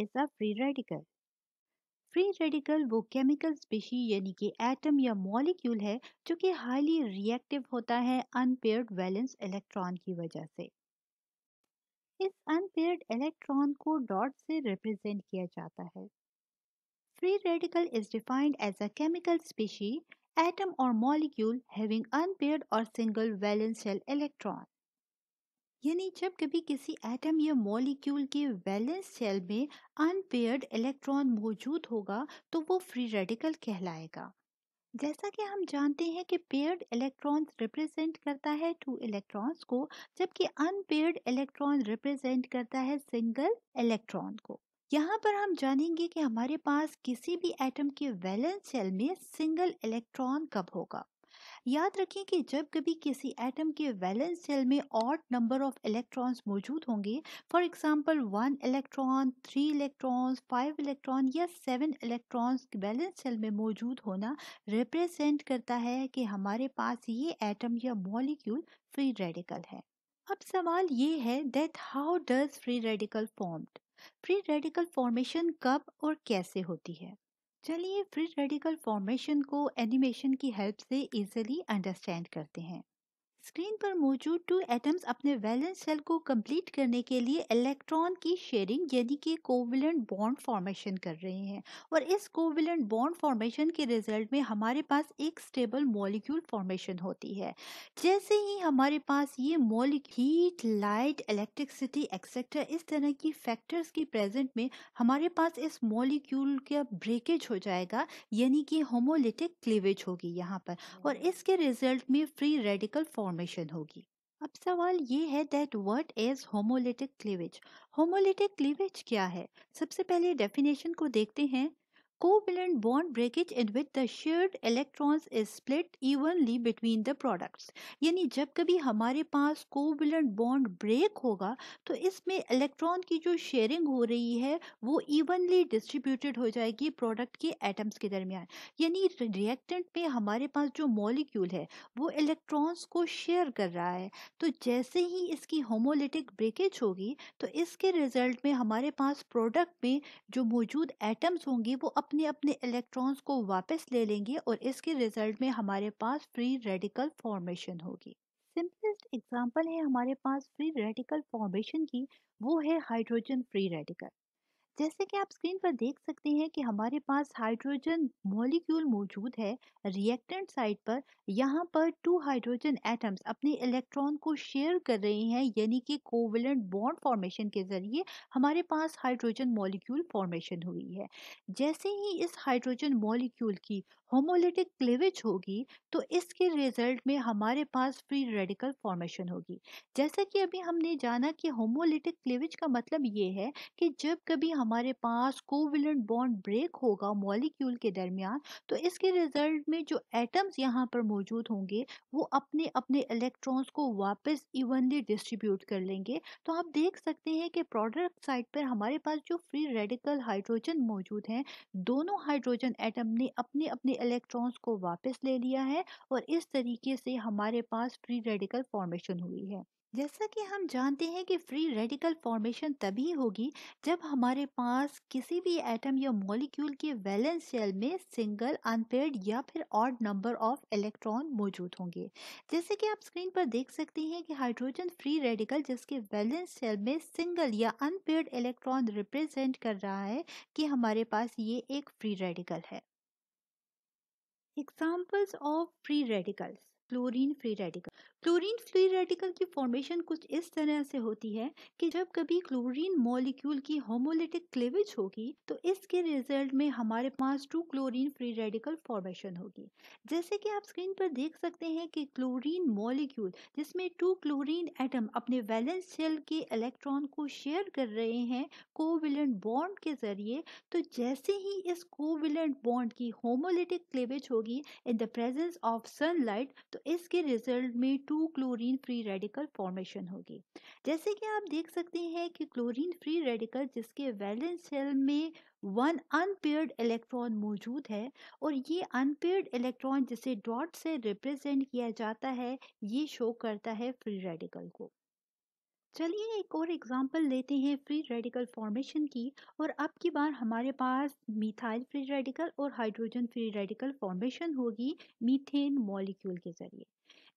Is a free radical free radical वो chemical species यानी कि एटम या मॉलिक्यूल है जो कि हाईली रिएक्टिव होता है अनपेयर्ड वैलेंस इलेक्ट्रॉन की वजह से इस अनपेयर्ड इलेक्ट्रॉन को डॉट से रिप्रेजेंट किया जाता है free radical is defined as a chemical species atom और मॉलिक्यूल हैविंग अनपेयर्ड और सिंगल वैलेंस शेल इलेक्ट्रॉन यानी जब कभी किसी एटम या मॉलिक्यूल के वैलेंस शेल में अनपेयर्ड इलेक्ट्रॉन मौजूद होगा तो वो फ्री रेडिकल कहलाएगा जैसा कि हम जानते हैं कि पेयर्ड इलेक्ट्रॉन्स रिप्रेजेंट करता है टू इलेक्ट्रॉन्स को जबकि अनपेयर्ड इलेक्ट्रॉन रिप्रेजेंट करता है सिंगल इलेक्ट्रॉन को यहाँ पर हम जानेंगे कि हमारे पास किसी भी एटम के वैलेंस शेल में सिंगल इलेक्ट्रॉन कब होगा याद रखें कि जब कभी किसी एटम के वैलेंस सेल में ऑड नंबर ऑफ इलेक्ट्रॉन्स मौजूद होंगे for example one electron three electrons five electron या सेवन इलेक्ट्रॉन्स वैलेंस सेल में मौजूद होना रिप्रेजेंट करता है कि हमारे पास ये एटम या मॉलिक्यूल फ्री रेडिकल है अब सवाल ये है that how does free radical formed free radical formation कब और कैसे होती है चलिए फ्री रेडिकल फॉर्मेशन को एनिमेशन की हेल्प से इजीली अंडरस्टैंड करते हैं स्क्रीन पर मौजूद टू एटम्स अपने वैलेंस सेल को कंप्लीट करने के लिए इलेक्ट्रॉन की शेयरिंग यानी कि कोविलेंट बॉन्ड फॉर्मेशन कर रहे हैं और इस कोविलेंट बॉन्ड फॉर्मेशन के रिजल्ट में हमारे पास एक स्टेबल मॉलिक्यूल फॉर्मेशन होती है जैसे ही हमारे पास ये मॉलिक हीट लाइट इलेक्ट्रिसिटी एक्सेट्रा इस तरह की फैक्टर्स की प्रेजेंट में हमारे पास इस मॉलिक्यूल का ब्रेकेज हो जाएगा यानी कि होमोलिटिक क्लीवेज होगी यहाँ पर और हम्म। इसके रिजल्ट में फ्री रेडिकल फॉर्म फॉर्मेशन होगी अब सवाल ये है that what is homolytic cleavage homolytic cleavage क्या है सबसे पहले डेफिनेशन को देखते हैं Covalent bond breakage in with the share electrons is split evenly between the products यानी जब कभी हमारे पास कोवेलेंट बॉन्ड ब्रेक होगा तो इसमें इलेक्ट्रॉन की जो शेयरिंग हो रही है वो इवनली डिस्ट्रीब्यूटेड हो जाएगी प्रोडक्ट के एटम्स के दरमियान यानी रिएक्टेंट में हमारे पास जो मॉलिक्यूल है वो इलेक्ट्रॉन्स को शेयर कर रहा है तो जैसे ही इसकी होमोलिटिक ब्रेकेज होगी तो इसके रिजल्ट में हमारे पास प्रोडक्ट में जो मौजूद एटम्स होंगे वो अपने अपने इलेक्ट्रॉन्स को वापस ले लेंगे और इसके रिजल्ट में हमारे पास फ्री रेडिकल फॉर्मेशन होगी सिंपलेस्ट एग्जांपल है हमारे पास फ्री रेडिकल फॉर्मेशन की वो है हाइड्रोजन फ्री रेडिकल जैसे कि आप स्क्रीन पर देख सकते हैं कि हमारे पास हाइड्रोजन मॉलिक्यूल मौजूद है रिएक्टेंट साइड पर यहाँ पर टू हाइड्रोजन एटम्स अपने इलेक्ट्रॉन को शेयर कर रहे हैं यानी कि कोवलेंट बॉन्ड फॉर्मेशन के जरिए हमारे पास हाइड्रोजन मॉलिक्यूल फॉर्मेशन हुई है जैसे ही इस हाइड्रोजन मॉलिक्यूल की होमोलिटिक क्लेवेज होगी तो इसके रिजल्ट में हमारे पास फ्री रेडिकल फॉर्मेशन होगी जैसा कि अभी हमने जाना कि होमोलिटिक क्लेवेज का मतलब ये है कि जब कभी हम हमारे पास कोविलेंट बॉन्ड ब्रेक होगा मॉलिक्यूल के दरमियान तो इसके रिजल्ट में जो एटम्स यहाँ पर मौजूद होंगे वो अपने अपने इलेक्ट्रॉन्स को वापस इवनली डिस्ट्रीब्यूट कर लेंगे तो आप देख सकते हैं कि प्रोडक्ट साइड पर हमारे पास जो फ्री रेडिकल हाइड्रोजन मौजूद हैं दोनों हाइड्रोजन एटम ने अपने अपने इलेक्ट्रॉन्स को वापस ले लिया है और इस तरीके से हमारे पास फ्री रेडिकल फॉर्मेशन हुई है जैसा कि हम जानते हैं कि फ्री रेडिकल फॉर्मेशन तभी होगी जब हमारे पास किसी भी एटम या मॉलिक्यूल के वैलेंस शेल में सिंगल अनपेड या फिर ऑड नंबर ऑफ इलेक्ट्रॉन मौजूद होंगे जैसे कि आप स्क्रीन पर देख सकते हैं कि हाइड्रोजन फ्री रेडिकल जिसके वैलेंस शेल में सिंगल या अनपेड इलेक्ट्रॉन रिप्रेजेंट कर रहा है कि हमारे पास ये एक फ्री रेडिकल है examples of free radicals chlorine free radical chlorine free radical की फॉर्मेशन कुछ इस तरह से होती है कि जब कभी क्लोरीन मॉलिक्यूल की होमोलिटिक क्लेवेज होगी तो इसके रिजल्ट में हमारे पास two chlorine free radical formation होगी जैसे कि आप स्क्रीन पर देख सकते हैं कि क्लोरीन मॉलिक्यूल जिसमें टू क्लोरीन एटम अपने वैलेंस शेल के इलेक्ट्रॉन को शेयर कर रहे हैं कोविलन बॉन्ड के जरिए तो जैसे ही इस कोविलन बॉन्ड की होमोलिटिक क्लेवेज होगी in the presence of sunlight तो इसके रिजल्ट में two chlorine free radical formation होगी जैसे कि आप देख सकते हैं कि क्लोरीन फ्री रेडिकल जिसके वैलेंस सेल में वन अनपेयर्ड इलेक्ट्रॉन मौजूद है और ये अनपेयर्ड इलेक्ट्रॉन जिसे डॉट से रिप्रेजेंट किया जाता है ये शो करता है फ्री रेडिकल को चलिए एक और एग्जांपल लेते हैं फ्री रेडिकल फॉर्मेशन की और अब की बार हमारे पास मिथाइल फ्री रेडिकल और हाइड्रोजन फ्री रेडिकल फॉर्मेशन होगी मीथेन मॉलिक्यूल के ज़रिए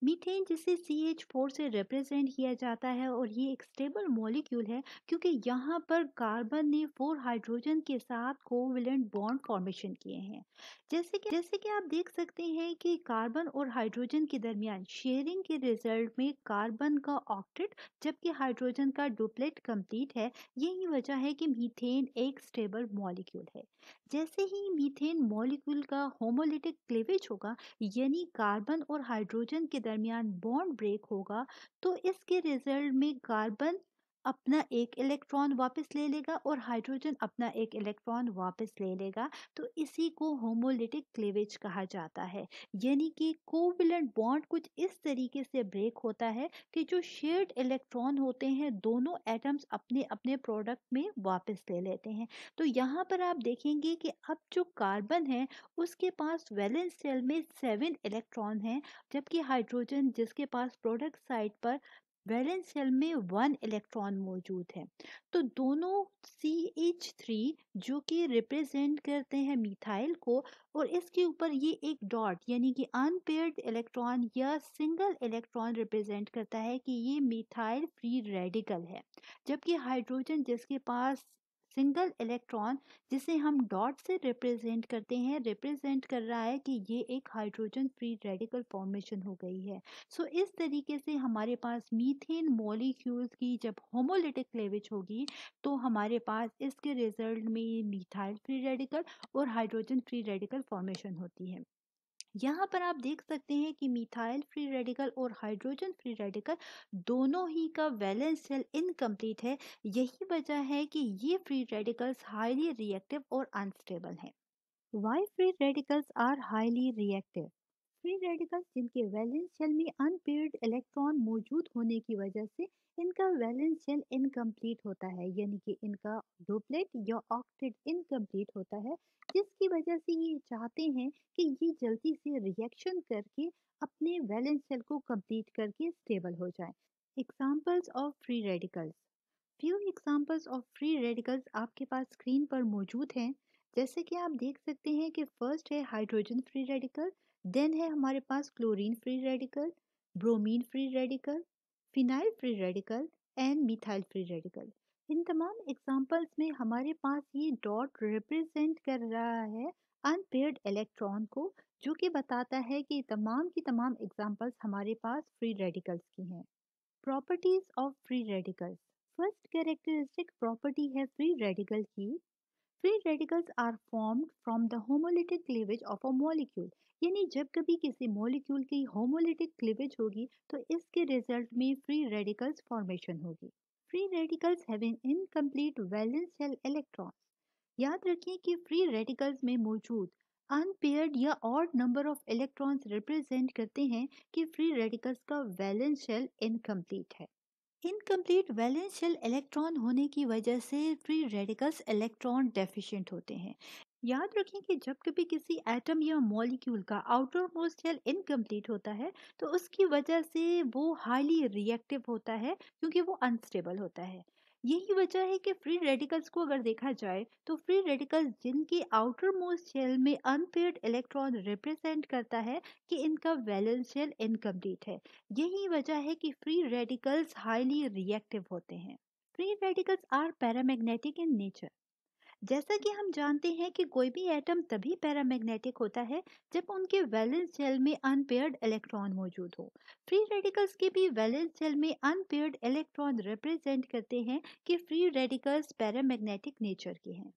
मीथेन जिसे सी एच फोर से रिप्रेजेंट किया जाता है और ये एक स्टेबल मॉलिक्यूल है क्योंकि यहाँ पर कार्बन ने फोर हाइड्रोजन के साथ कोविलेंट बॉन्ड फॉर्मेशन किए हैं जैसे कि जैसे कि आप देख सकते हैं कि कार्बन और हाइड्रोजन के दरमियान शेयरिंग के रिजल्ट में कार्बन का ऑक्टेट जबकि हाइड्रोजन का डुप्लेट कम्प्लीट है यही वजह है कि मीथेन एक स्टेबल मॉलिक्यूल है जैसे ही मीथेन मॉलिक्यूल का होमोलिटिक क्लेवेज होगा यानी कार्बन और हाइड्रोजन के दरमियान बॉन्ड ब्रेक होगा तो इसके रिजल्ट में कार्बन अपना एक इलेक्ट्रॉन वापस ले लेगा और हाइड्रोजन अपना एक इलेक्ट्रॉन वापस ले लेगा तो इसी को होमोलिटिक क्लेवेज कहा जाता है यानी कि कोविलेंट बॉन्ड कुछ इस तरीके से ब्रेक होता है कि जो शेयर्ड इलेक्ट्रॉन होते हैं दोनों एटम्स अपने अपने प्रोडक्ट में वापस ले लेते हैं तो यहाँ पर आप देखेंगे कि अब जो कार्बन है उसके पास वैलेंस सेल में सेवन इलेक्ट्रॉन है जबकि हाइड्रोजन जिसके पास प्रोडक्ट साइड पर वैलेंस सेल में वन इलेक्ट्रॉन मौजूद है तो दोनों सी एच थ्री जो कि रिप्रेजेंट करते हैं मिथाइल को और इसके ऊपर ये एक डॉट यानी कि अनपेयर्ड इलेक्ट्रॉन या सिंगल इलेक्ट्रॉन रिप्रेजेंट करता है कि ये मिथाइल फ्री रेडिकल है जबकि हाइड्रोजन जिसके पास सिंगल इलेक्ट्रॉन जिसे हम डॉट से रिप्रेजेंट करते हैं रिप्रेजेंट कर रहा है कि ये एक हाइड्रोजन फ्री रेडिकल फॉर्मेशन हो गई है सो so, इस तरीके से हमारे पास मीथेन मॉलिक्यूल्स की जब होमोलिटिक क्लेवेज होगी तो हमारे पास इसके रिजल्ट में मीथाइल फ्री रेडिकल और हाइड्रोजन फ्री रेडिकल फॉर्मेशन होती है यहाँ पर आप देख सकते हैं कि मिथाइल फ्री रेडिकल और हाइड्रोजन फ्री रेडिकल दोनों ही का वैलेंस सेल इनकम्प्लीट है यही वजह है कि ये फ्री रेडिकल्स हाईली रिएक्टिव और अनस्टेबल हैं why free radicals are highly reactive free radicals जिनके वैलेंस शेल में अनपेड इलेक्ट्रॉन मौजूद होने की वजह से इनका वैलेंस शेल इनकम्प्लीट होता है यानी कि इनका डोपलेट या ऑक्टेट इनकम्प्लीट होता है जिसकी वजह से ये चाहते हैं कि ये जल्दी से रिएक्शन करके अपने वैलेंस शेल को कम्प्लीट करके स्टेबल हो जाए examples of free radicals few examples of free radicals आपके पास स्क्रीन पर मौजूद हैं जैसे कि आप देख सकते हैं कि फर्स्ट है हाइड्रोजन फ्री रेडिकल देन है हमारे पास chlorine free radical bromine free radical phenyl free radical and methyl free radical इन तमाम एग्जांपल्स में हमारे पास ये डॉट रिप्रेजेंट कर रहा है अनपेयर्ड इलेक्ट्रॉन को जो कि बताता है कि तमाम की तमाम एग्जांपल्स हमारे पास फ्री रेडिकल्स की हैं properties of free radicals first characteristic property है फ्री रेडिकल की free radicals are formed from the homolytic cleavage of a molecule यानी जब कभी किसी मॉलिक्यूल की होमोलिटिक क्लिवेज होगी तो इसके रिजल्ट में फ्री रेडिकल्स फॉर्मेशन होगी free radicals have an incomplete valence shell electrons याद रखिए कि फ्री रेडिकल्स में मौजूद अनपेयर्ड या odd number of electrons represent करते हैं कि फ्री रेडिकल्स का वैलेंस सेल इनकम्प्लीट है इनकम्प्लीट वैलेंस शेल इलेक्ट्रॉन होने की वजह से फ्री रेडिकल्स इलेक्ट्रॉन डेफिशिएंट होते हैं याद रखें कि जब कभी किसी एटम या मॉलिक्यूल का आउटर मोस्ट शेल इनकम्प्लीट होता है तो उसकी वजह से वो हाईली रिएक्टिव होता है क्योंकि वो अनस्टेबल होता है यही वजह है कि फ्री रेडिकल्स को अगर देखा जाए तो फ्री रेडिकल्स जिनके आउटर मोस्ट शेल में अनपेड इलेक्ट्रॉन रिप्रेजेंट करता है कि इनका वैलेंस शेल इनकम्प्लीट है यही वजह है कि फ्री रेडिकल्स हाईली रिएक्टिव होते हैं free radicals are paramagnetic in nature जैसा कि हम जानते हैं कि कोई भी एटम तभी पैरामैग्नेटिक होता है जब उनके वैलेंस जेल में अनपेयर्ड इलेक्ट्रॉन मौजूद हो फ्री रेडिकल्स के भी वैलेंस जेल में अनपेयर्ड इलेक्ट्रॉन रिप्रेजेंट करते हैं कि फ्री रेडिकल्स पैरामैग्नेटिक नेचर के हैं